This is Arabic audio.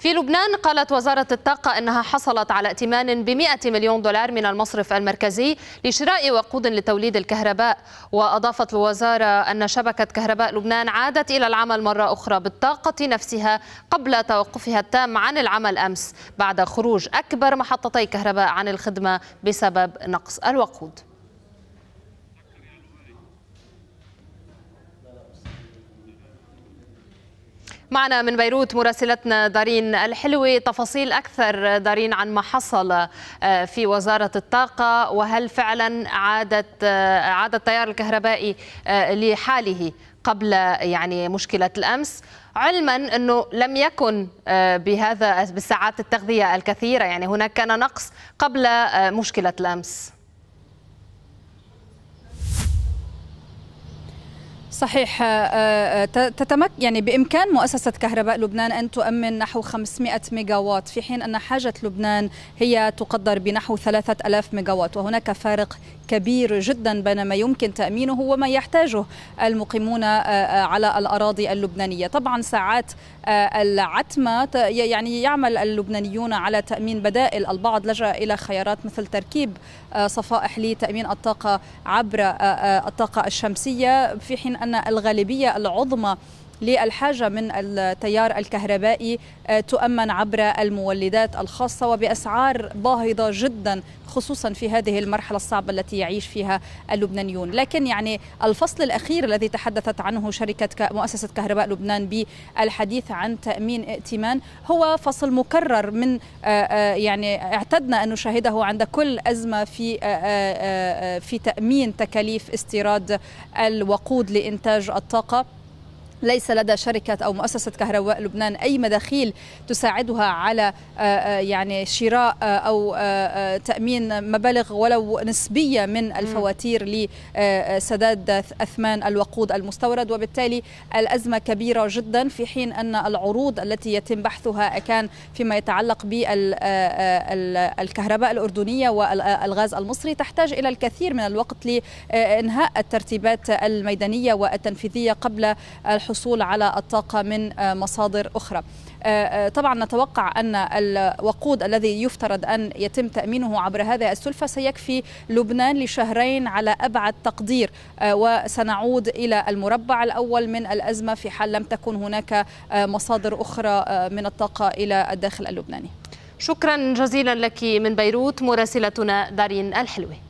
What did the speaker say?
في لبنان قالت وزارة الطاقة أنها حصلت على ائتمان ب 100 مليون دولار من المصرف المركزي لشراء وقود لتوليد الكهرباء وأضافت الوزارة أن شبكة كهرباء لبنان عادت إلى العمل مرة أخرى بالطاقة نفسها قبل توقفها التام عن العمل أمس بعد خروج أكبر محطتي كهرباء عن الخدمة بسبب نقص الوقود معنا من بيروت مراسلتنا دارين الحلوي تفاصيل أكثر دارين عن ما حصل آه، في وزارة الطاقة وهل فعلا عادت آه، عاد التيار الكهربائي آه، لحاله قبل يعني مشكلة الأمس علما أنه لم يكن بهذا بالساعات التغذية الكثيرة يعني هناك كان نقص قبل مشكلة الأمس صحيح آه، آه، تتمك يعني بامكان مؤسسه كهرباء لبنان ان تؤمن نحو 500 وات في حين ان حاجه لبنان هي تقدر بنحو 3000 وات وهناك فارق كبير جدا بين ما يمكن تامينه وما يحتاجه المقيمون آه، على الاراضي اللبنانيه طبعا ساعات العتمه يعني يعمل اللبنانيون على تامين بدائل البعض لجا الى خيارات مثل تركيب صفائح لتامين الطاقه عبر الطاقه الشمسيه في حين ان أن الغالبية العظمى للحاجة من التيار الكهربائي آه، تؤمن عبر المولدات الخاصة وبأسعار باهظة جدا خصوصا في هذه المرحلة الصعبة التي يعيش فيها اللبنانيون لكن يعني الفصل الأخير الذي تحدثت عنه شركة مؤسسة كهرباء لبنان بالحديث عن تأمين ائتمان هو فصل مكرر من آه، آه، يعني اعتدنا أن نشاهده عند كل أزمة في في تأمين تكاليف استيراد الوقود لإنتاج الطاقة ليس لدى شركة أو مؤسسة كهرباء لبنان أي مداخيل تساعدها على آه، آه، يعني شراء آه، أو تأمين مبالغ ولو نسبية من الفواتير لسداد أثمان الوقود المستورد وبالتالي الأزمة كبيرة جدا في حين أن العروض التي يتم بحثها كان فيما يتعلق بالكهرباء الأردنية والغاز المصري تحتاج إلى الكثير من الوقت لإنهاء الترتيبات الميدانية والتنفيذية قبل الحصول الحصول على الطاقة من آه، مصادر أخرى آه، آه، طبعا نتوقع أن الوقود الذي يفترض أن يتم تأمينه عبر هذه السلفة سيكفي لبنان لشهرين على أبعد تقدير وسنعود إلى المربع الأول من الأزمة في حال لم تكن هناك مصادر أخرى من الطاقة إلى الداخل اللبناني شكرا جزيلا لك من بيروت مراسلتنا دارين الحلوي